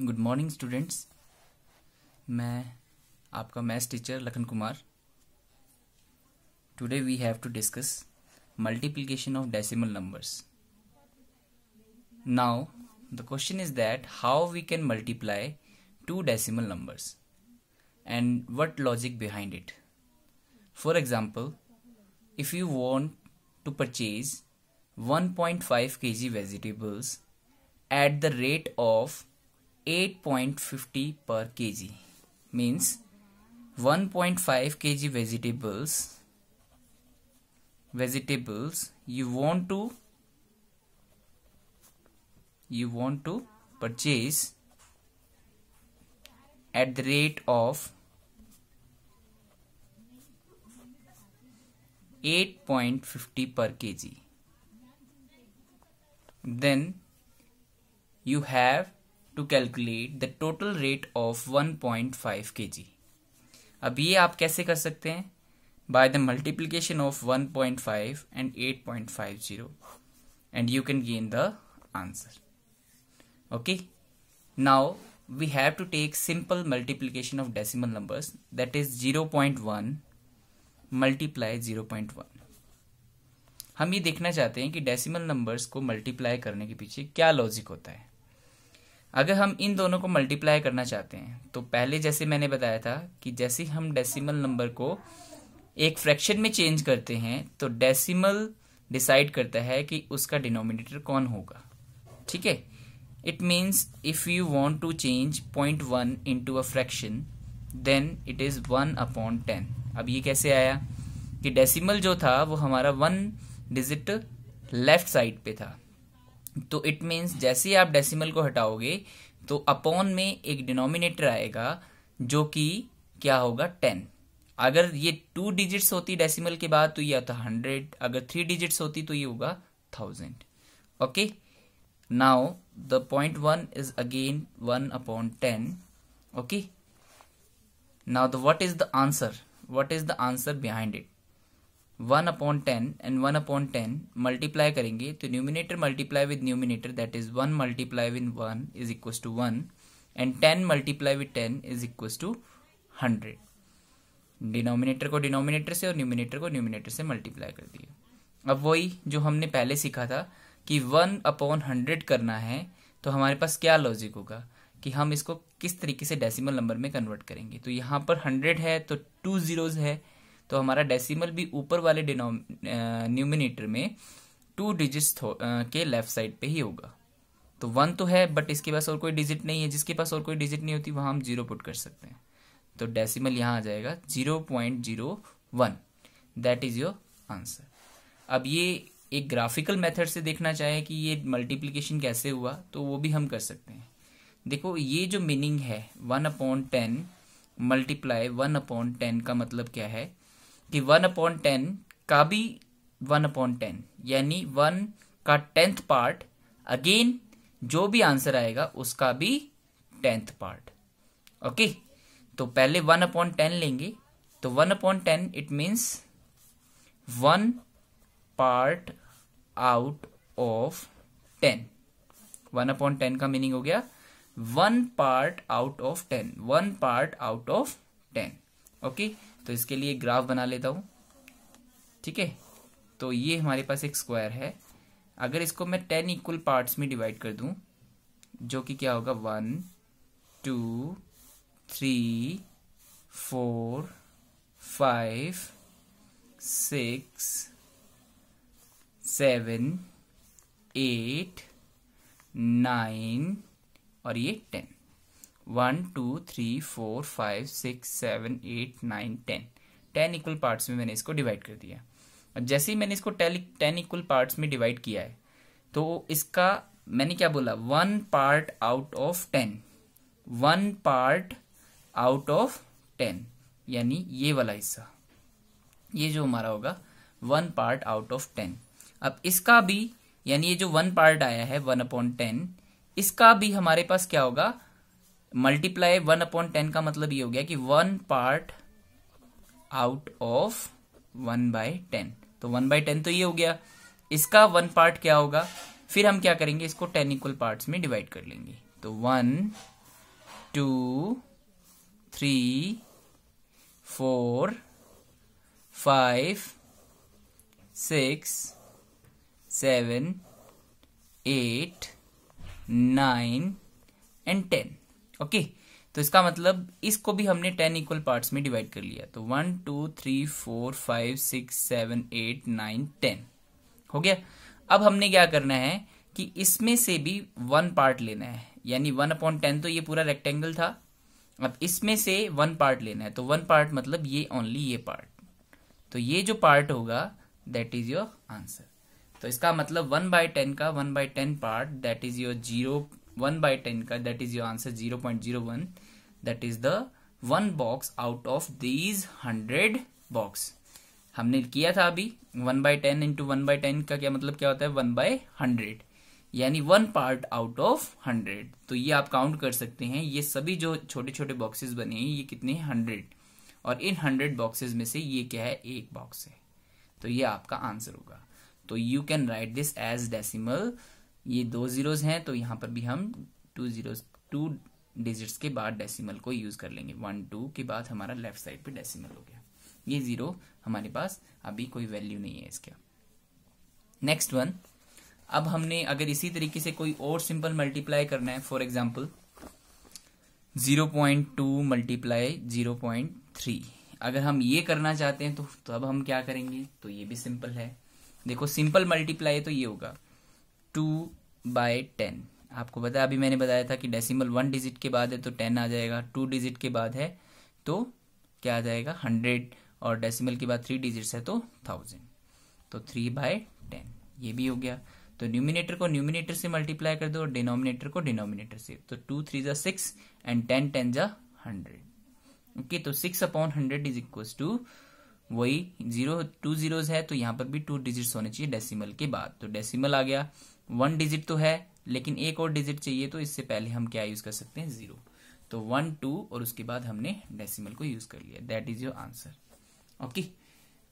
Good morning students मैं आपका maths teacher Lakhan Kumar today we have to discuss multiplication of decimal numbers now the question is that how we can multiply two decimal numbers and what logic behind it for example if you want to purchase 1.5 kg vegetables at the rate of 8.50 per kg means 1.5 kg vegetables vegetables you want to you want to purchase at the rate of 8.50 per kg then you have to calculate the total rate of 1.5 point अब ये आप कैसे कर सकते हैं by the multiplication of 1.5 point and eight and you can gain the answer okay now we have to take simple multiplication of decimal numbers that is 0.1 point one multiply zero हम ये देखना चाहते हैं कि डेसिमल नंबर्स को multiply करने के पीछे क्या लॉजिक होता है अगर हम इन दोनों को मल्टीप्लाई करना चाहते हैं तो पहले जैसे मैंने बताया था कि जैसे हम डेसिमल नंबर को एक फ्रैक्शन में चेंज करते हैं तो डेसिमल डिसाइड करता है कि उसका डिनोमिनेटर कौन होगा ठीक है it means if you want to change point one into a fraction then it is one upon ten अब ये कैसे आया कि डेसिमल जो था वो हमारा वन डिजिट लेफ्ट साइड पे था तो इट मीन्स जैसे ही आप डेसिमल को हटाओगे तो अपॉन में एक डिनोमिनेटर आएगा जो कि क्या होगा टेन अगर ये टू डिजिट्स होती डेसिमल के बाद तो ये आता हंड्रेड तो अगर थ्री डिजिट्स होती तो ये होगा thousand okay now the point one is again one upon ten okay now the what is the answer what is the answer behind it one upon ten and one upon ten multiply करेंगे तो numerator multiply with numerator that is one multiply with one is equal to one and ten multiply with ten is equal to hundred denominator को denominator से और numerator को numerator से multiply कर दिया अब वही जो हमने पहले सीखा था कि वन अपॉन हंड्रेड करना है तो हमारे पास क्या लॉजिक होगा कि हम इसको किस तरीके से डेसिमल नंबर में कन्वर्ट करेंगे तो यहाँ पर हंड्रेड है तो टू जीरोज है तो हमारा डेसिमल भी ऊपर वाले न्यूमिनेटर में टू डिजिट्स के लेफ्ट साइड पे ही होगा तो वन तो है बट इसके पास और कोई डिजिट नहीं है जिसके पास और कोई डिजिट नहीं होती वहाँ हम जीरो पुट कर सकते हैं तो डेसिमल यहाँ आ जाएगा zero point zero one that is your answer अब ये एक ग्राफिकल मेथड से देखना चाहे कि ये मल्टीप्लीकेशन कैसे हुआ तो वो भी हम कर सकते हैं देखो ये जो मीनिंग है one upon ten multiply one upon ten का मतलब क्या है कि वन अपॉन टेन का भी वन अपॉन टेन यानी वन का टेंथ पार्ट अगेन जो भी आंसर आएगा उसका भी टेंथ पार्ट ओके तो पहले वन अपॉन टेन लेंगे तो one upon ten it means one part out of ten one upon ten का मीनिंग हो गया one part out of ten one part out of ten okay तो इसके लिए ग्राफ बना लेता हूं ठीक है तो ये हमारे पास एक स्क्वायर है अगर इसको मैं टेन इक्वल पार्ट्स में डिवाइड कर दू जो कि क्या होगा one two three four five six seven eight nine और ये ten one two three four five six seven eight nine ten ten equal parts में मैंने इसको डिवाइड कर दिया और जैसे ही मैंने इसको टेन इक्वल पार्ट्स में डिवाइड किया है तो इसका मैंने क्या बोला one part out of ten one part out of ten यानी ये वाला हिस्सा ये जो हमारा होगा one part out of ten अब इसका भी यानी ये जो वन पार्ट आया है वन अपॉन टेन इसका भी हमारे पास क्या होगा मल्टीप्लाई वन अपॉन टेन का मतलब ये हो गया कि one part out of one by ten तो वन बाय टेन तो ये हो गया इसका वन पार्ट क्या होगा फिर हम क्या करेंगे इसको टेन इक्वल पार्ट में डिवाइड कर लेंगे तो one two three four five six seven eight nine and ten okay तो इसका मतलब इसको भी हमने टेन इक्वल पार्ट्स में डिवाइड कर लिया तो one two three four five six seven eight nine ten हो गया अब हमने क्या करना है कि इसमें से भी वन पार्ट लेना है यानी वन अपॉन टेन तो ये पूरा रेक्टेंगल था अब इसमें से वन पार्ट लेना है तो वन पार्ट मतलब ये ओनली ये पार्ट तो ये जो पार्ट होगा दैट इज योर आंसर तो इसका मतलब वन बाय टेन का one by ten part that is your zero one by ten का that is your answer zero point zero one that is the one box out of these hundred box हमने किया था अभी one by ten into one by ten का क्या मतलब क्या होता है वन बाय हंड्रेड यानी one part out of hundred तो ये आप काउंट कर सकते हैं ये सभी जो छोटे छोटे बॉक्सेस बने हैं ये कितने हंड्रेड और इन हंड्रेड बॉक्सेस में से ये क्या है एक बॉक्स है तो ये आपका आंसर होगा तो you can write this as decimal ये दो जीरोज हैं तो यहाँ पर भी हम टू जीरोज टू डिजिट्स के बाद डेसिमल को यूज कर लेंगे वन टू के बाद हमारा लेफ्ट साइड पे डेसिमल हो गया ये जीरो हमारे पास अभी कोई वैल्यू नहीं है इसका नेक्स्ट वन अब हमने अगर इसी तरीके से कोई और सिंपल मल्टीप्लाई करना है for example zero point two multiply zero point three अगर हम ये करना चाहते हैं तो, तो अब हम क्या करेंगे तो ये भी सिंपल है देखो सिंपल मल्टीप्लाई तो ये होगा टू बाय टेन आपको बताया अभी मैंने बताया था कि डेसिमल वन डिजिट के बाद है तो टेन आ जाएगा टू डिजिट के बाद है तो क्या आ जाएगा हंड्रेड और डेसिमल के बाद थ्री डिजिट्स है तो थाउजेंड तो थ्री बाय टेन ये भी हो गया तो न्यूमिनेटर को न्यूमिनेटर से मल्टीप्लाई कर दो और डिनोमिनेटर को डिनोमिनेटर से तो टू थ्री जा सिक्स एंड टेन टेन जा हंड्रेड ओके तो six upon hundred is equal to वही जीरो टू जीरोज है तो यहां पर भी टू डिजिट्स होने चाहिए डेसिमल के बाद तो डेसिमल आ गया वन डिजिट तो है लेकिन एक और डिजिट चाहिए तो इससे पहले हम क्या यूज कर सकते हैं जीरो तो वन टू और उसके बाद हमने डेसिमल को यूज कर लिया that is your answer okay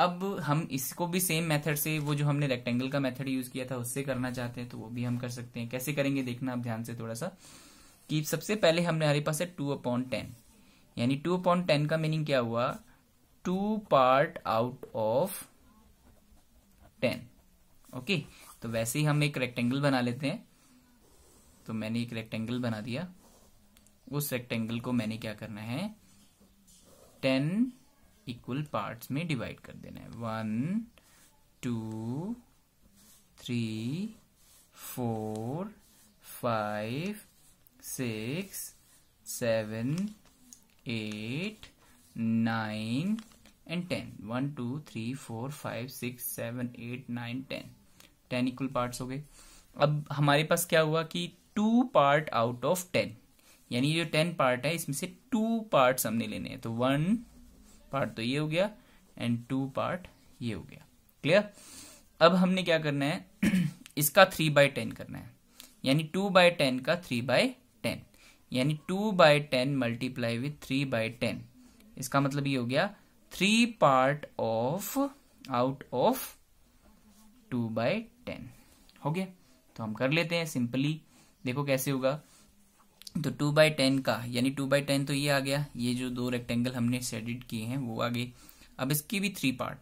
अब हम इसको भी सेम मेथड से वो जो हमने रेक्टेंगल का मेथड यूज किया था उससे करना चाहते हैं तो वो भी हम कर सकते हैं कैसे करेंगे देखना आप ध्यान से थोड़ा सा कि सबसे पहले हमने हमारे पास है टू अपॉन टेन यानी टू अपॉन टेन का मीनिंग क्या हुआ two part out of ten okay okay? तो वैसे ही हम एक रेक्टेंगल बना लेते हैं तो मैंने एक रेक्टेंगल बना दिया उस रेक्टेंगल को मैंने क्या करना है टेन इक्वल पार्ट्स में डिवाइड कर देना है one two three four five six seven eight nine and ten one two three four five six seven eight nine ten ten equal parts हो गए अब हमारे पास क्या हुआ कि two part out of ten यानी जो टेन पार्ट है इसमें से टू पार्ट हमने लेने हैं तो वन पार्ट तो ये हो गया एंड टू पार्ट ये हो गया क्लियर अब हमने क्या करना है इसका थ्री बाय टेन करना है यानी टू बाय टेन का थ्री बाय टेन यानी two by ten multiply with three by ten इसका मतलब ये हो गया three part of out of two by ten हो गया तो हम कर लेते हैं सिंपली देखो कैसे होगा तो टू बाई टेन का यानी टू बाई टेन तो ये आ गया ये जो दो रेक्टेंगल हमने शेडिड किए हैं वो आ गए अब इसकी भी थ्री पार्ट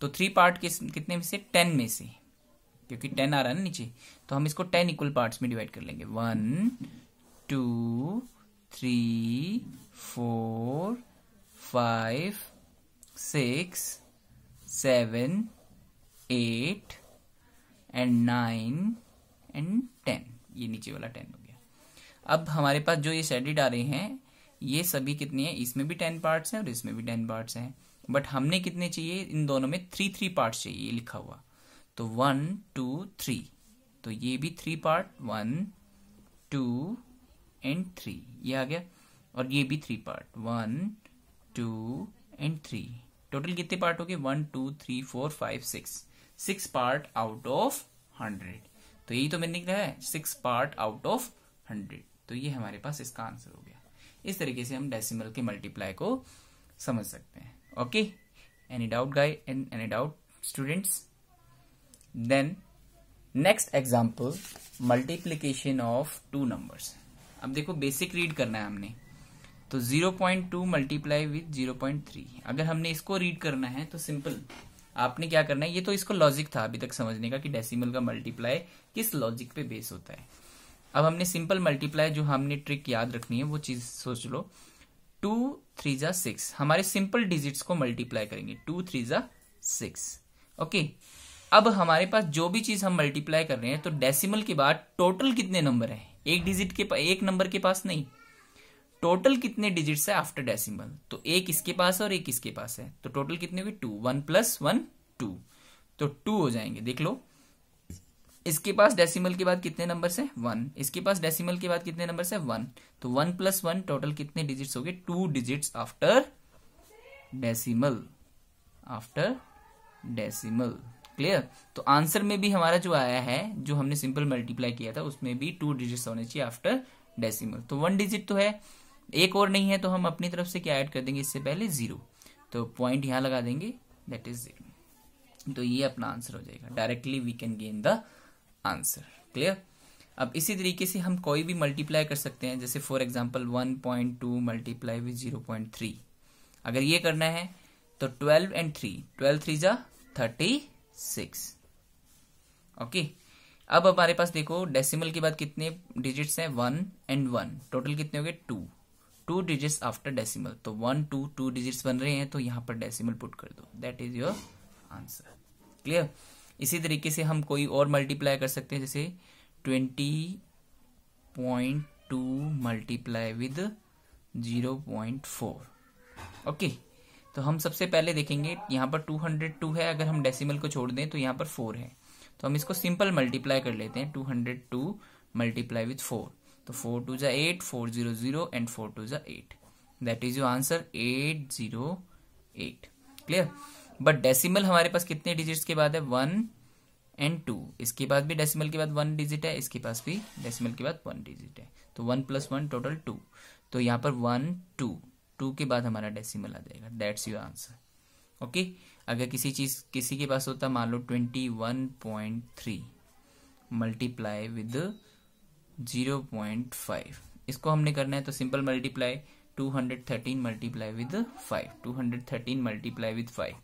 तो थ्री पार्ट के कितने में से टेन में से क्योंकि टेन आ रहा है ना नीचे तो हम इसको टेन इक्वल पार्ट्स में डिवाइड कर लेंगे one two three four five six seven eight and nine and ten ये नीचे वाला टेन हो गया अब हमारे पास जो ये शेडिड आ रहे हैं ये सभी कितने हैं इसमें भी टेन पार्ट्स हैं और इसमें भी टेन पार्ट्स हैं बट हमने कितने चाहिए इन दोनों में थ्री थ्री पार्ट्स चाहिए ये लिखा हुआ तो वन टू थ्री तो ये भी three part one two and three ये आ गया और ये भी three part one two and three total कितने पार्ट हो गए one two three four five six six part out of hundred तो यही तो मैंने निकला है six part out of hundred तो ये हमारे पास इसका आंसर हो गया इस तरीके से हम डेसिमल के मल्टीप्लाई को समझ सकते हैं okay any doubt guy and any doubt students then next example multiplication of two numbers अब देखो बेसिक रीड करना है हमने तो 0.2 point two multiply with zero अगर हमने इसको रीड करना है तो सिंपल आपने क्या करना है ये तो इसको लॉजिक था अभी तक समझने का कि डेसिमल का मल्टीप्लाई किस लॉजिक पे बेस होता है अब हमने सिंपल मल्टीप्लाई जो हमने ट्रिक याद रखनी है वो चीज सोच लो टू थ्री जा सिक्स हमारे सिंपल डिजिट्स को मल्टीप्लाई करेंगे टू थ्री जा सिक्स ओके अब हमारे पास जो भी चीज हम मल्टीप्लाई कर रहे हैं तो डेसिमल के बाद टोटल कितने नंबर है एक डिजिट के एक नंबर के पास नहीं टोटल कितने डिजिट्स है आफ्टर डेसिमल तो एक इसके पास है और एक इसके पास है तो टोटल कितने हुए two one plus one two तो टू हो जाएंगे देख लो इसके पास डेसिमल के बाद कितने नंबर है वन इसके पास डेसिमल के बाद कितने नंबर है वन तो वन प्लस वन टोटल कितने डिजिट्स हो गए two digits after decimal after decimal clear तो आंसर में भी हमारा जो आया है जो हमने सिंपल मल्टीप्लाई किया था उसमें भी टू डिजिट्स होने चाहिए आफ्टर डेसिमल तो वन डिजिट तो है एक और नहीं है तो हम अपनी तरफ से क्या ऐड कर देंगे इससे पहले जीरो तो पॉइंट यहां लगा देंगे दैट इज जीरो तो ये अपना आंसर हो जाएगा directly we can gain the answer clear अब इसी तरीके से हम कोई भी मल्टीप्लाई कर सकते हैं जैसे for example one point two multiply with zero point three अगर ये करना है तो twelve and three twelve three जा थर्टी सिक्स ओके अब हमारे पास देखो डेसिमल के बाद कितने डिजिट्स हैं वन एंड वन टोटल कितने हो गए two two digits after decimal तो वन टू टू डिजिट्स बन रहे हैं तो यहाँ पर डेसिमल पुट कर दो that is your answer clear इसी तरीके से हम कोई और मल्टीप्लाई कर सकते हैं जैसे twenty point two multiply with zero point four okay तो हम सबसे पहले देखेंगे यहाँ पर टू हंड्रेड टू है अगर हम डेसिमल को छोड़ दें तो यहाँ पर फोर है तो हम इसको सिंपल मल्टीप्लाई कर लेते हैं two hundred two multiply with four तो फोर टू ज़ा eight four zero zero and four two ज़ा eight that is your answer eight zero eight clear but decimal हमारे पास कितने डिजिट्स के बाद है वन एंड टू इसके पास भी डेसिमल के बाद वन डिजिट है इसके पास भी डेसिमल के बाद वन डिजिट है तो one plus one total two तो यहाँ पर वन टू टू के बाद हमारा डेसिमल आ जाएगा दैट्स योर आंसर ओके अगर किसी चीज किसी के पास होता मान लो twenty one point three multiply with zero point five इसको हमने करना है तो simple multiply two hundred thirteen multiply with five two hundred thirteen multiply with five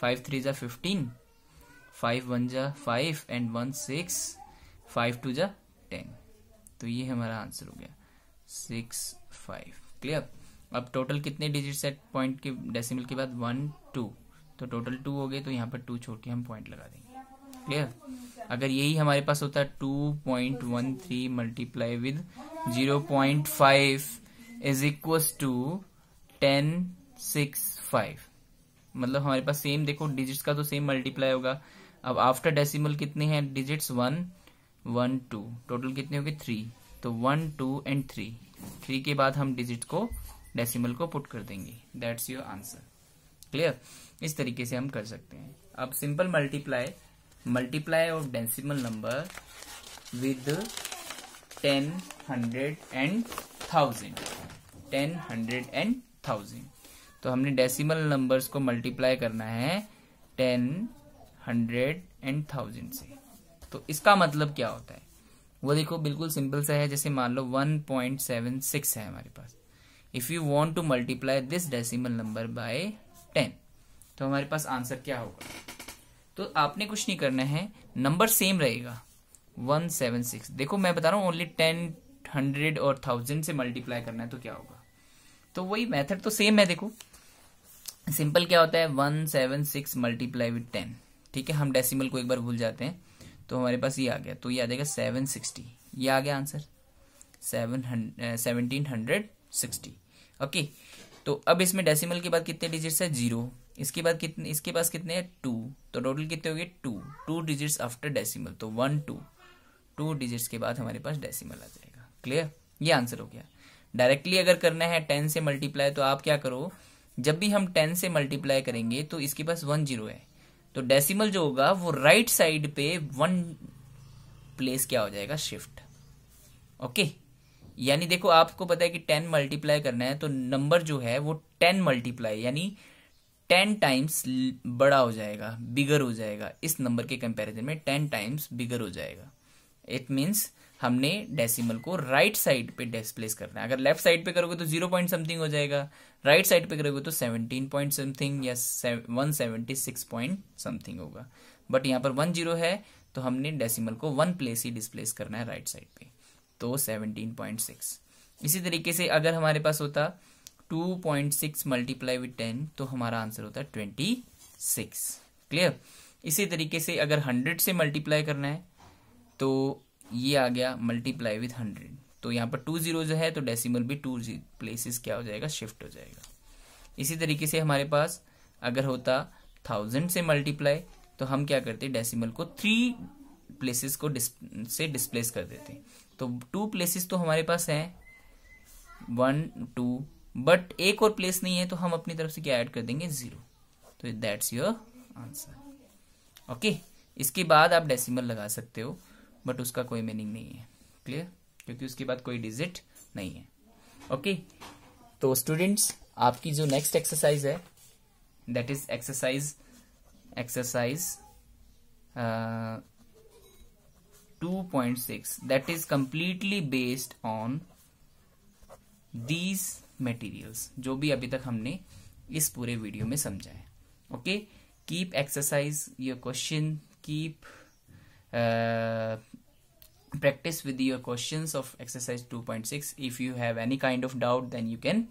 five three जा फिफ्टीन फाइव वन जा five and one six five two जा ten तो ये हमारा आंसर हो गया सिक्स फाइव क्लियर अब टोटल कितने डिजिट सेट पॉइंट के डेसिमल के बाद वन टू तो टोटल टू हो गए तो यहाँ पर टू छोड़ के हम पॉइंट लगा देंगे क्लियर अगर यही हमारे पास होता two point one three multiply with zero point five is equal to ten six five मतलब हमारे पास सेम देखो डिजिट्स का तो सेम मल्टीप्लाई होगा अब आफ्टर डेसिमल कितने हैं digits one one two total कितने हो गए थ्री तो one two and three three के बाद हम डिजिट को डेसिमल को पुट कर देंगे दैट्स योर आंसर क्लियर इस तरीके से हम कर सकते हैं अब simple multiply multiply of decimal number with ten hundred and thousand ten hundred and thousand तो हमने डेसिमल नंबर्स को मल्टीप्लाई करना है टेन हंड्रेड एंड थाउजेंड से तो इसका मतलब क्या होता है वो देखो बिल्कुल सिंपल सा है जैसे मान लो वन पॉइंट सेवन सिक्स है हमारे पास if you want to multiply this decimal number by ten तो हमारे पास आंसर क्या होगा तो आपने कुछ नहीं करना है नंबर सेम रहेगा वन सेवन सिक्स देखो मैं बता रहा हूँ ओनली टेन हंड्रेड और थाउजेंड से मल्टीप्लाई करना है तो क्या होगा तो वही मेथड तो सेम है देखो सिंपल क्या होता है one seven six multiply with ten ठीक है हम डेसिमल को एक बार भूल जाते हैं तो हमारे पास ये आ गया तो ये आ जाएगा सेवन सिक्सटी ये आ गया answer seven seventeen hundred sixty okay तो अब इसमें डेसिमल के बाद कितने डिजिट्स है जीरो इसके बाद कितने इसके पास कितने हैं टू तो टोटल कितने हो गए two two digits after decimal तो वन टू टू डिजिट्स के बाद हमारे पास डेसिमल आ जाएगा क्लियर ये आंसर हो गया डायरेक्टली अगर करना है टेन से मल्टीप्लाई तो आप क्या करो जब भी हम टेन से मल्टीप्लाई करेंगे तो इसके पास वन जीरो है तो डेसिमल जो होगा वो राइट साइड पे वन प्लेस क्या हो जाएगा शिफ्ट ओके यानी देखो आपको पता है कि टेन मल्टीप्लाई करना है तो नंबर जो है वो टेन मल्टीप्लाई यानी टेन टाइम्स बड़ा हो जाएगा बिगर हो जाएगा इस नंबर के कंपैरिजन में टेन टाइम्स बिगर हो जाएगा इट मीन्स हमने डेसिमल को राइट साइड पे डिस्प्लेस करना है अगर लेफ्ट साइड पे करोगे तो जीरो पॉइंट समथिंग हो जाएगा राइट साइड पे करोगे तो सेवनटीन पॉइंट समथिंग या one seventy six point something होगा बट यहाँ पर वन जीरो है तो हमने डेसिमल को वन प्लेस ही डिस्प्लेस करना है राइट साइड पे तो सेवनटीन पॉइंट सिक्स इसी तरीके से अगर हमारे पास होता two point six multiply with ten तो हमारा आंसर होता है ट्वेंटी सिक्स क्लियर इसी तरीके से अगर हंड्रेड से मल्टीप्लाई करना है तो ये आ गया मल्टीप्लाई विथ हंड्रेड तो यहाँ पर टू जीरो जो है तो डेसिमल भी टू प्लेसेस क्या हो जाएगा शिफ्ट हो जाएगा इसी तरीके से हमारे पास अगर होता थाउजेंड से मल्टीप्लाई तो हम क्या करते डेसिमल को थ्री प्लेसेस को डिस, से डिस्प्लेस कर देते तो टू प्लेसेस तो हमारे पास हैं वन टू बट एक और प्लेस नहीं है तो हम अपनी तरफ से क्या ऐड कर देंगे जीरो तो दैट्स योर आंसर ओके इसके बाद आप डेसिमल लगा सकते हो बट उसका कोई मीनिंग नहीं है क्लियर क्योंकि उसके बाद कोई डिजिट नहीं है ओके तो स्टूडेंट्स आपकी जो नेक्स्ट एक्सरसाइज है that is exercise exercise two point six that is completely based on these materials जो भी अभी तक हमने इस पूरे वीडियो में समझा है okay keep exercise your question keep practice with your question of exercise two point six if you have any kind of doubt then you can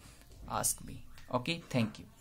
ask me okay thank you